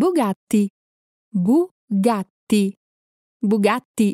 Bugatti. Bugatti. Bugatti